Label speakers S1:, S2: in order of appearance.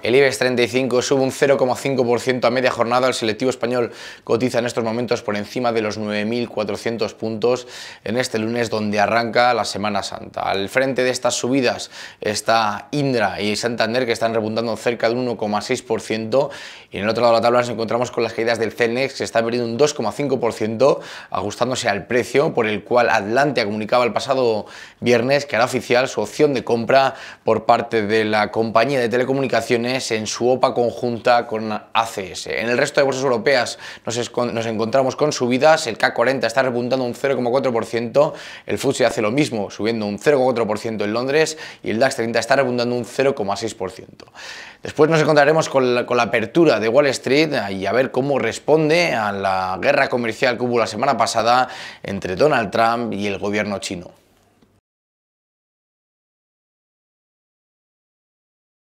S1: El IBEX 35 sube un 0,5% a media jornada. El selectivo español cotiza en estos momentos por encima de los 9.400 puntos en este lunes donde arranca la Semana Santa. Al frente de estas subidas está Indra y Santander que están repuntando cerca de un 1,6% y en el otro lado de la tabla nos encontramos con las caídas del CENEX que está perdiendo un 2,5% ajustándose al precio por el cual Atlantia comunicaba el pasado viernes que hará oficial su opción de compra por parte de la compañía de telecomunicaciones en su OPA conjunta con ACS. En el resto de bolsas europeas nos, encontramos con subidas, el K40 está repuntando un 0,4%, el FTSE hace lo mismo, subiendo un 0,4% en Londres y el DAX 30 está repuntando un 0,6%. Después nos encontraremos con la, con la, apertura de Wall Street y a ver cómo responde a la guerra comercial que hubo la semana pasada entre Donald Trump y el gobierno chino.